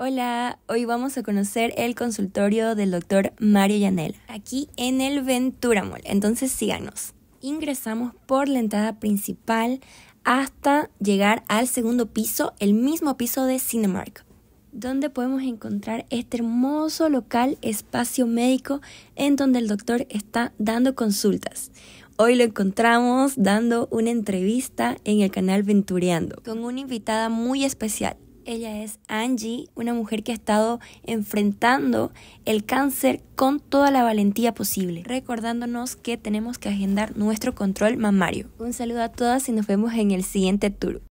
Hola, hoy vamos a conocer el consultorio del doctor Mario Yanel aquí en el Ventura Mall. Entonces síganos. Ingresamos por la entrada principal hasta llegar al segundo piso, el mismo piso de Cinemark, donde podemos encontrar este hermoso local espacio médico en donde el doctor está dando consultas. Hoy lo encontramos dando una entrevista en el canal Ventureando con una invitada muy especial, ella es Angie, una mujer que ha estado enfrentando el cáncer con toda la valentía posible, recordándonos que tenemos que agendar nuestro control mamario. Un saludo a todas y nos vemos en el siguiente tour.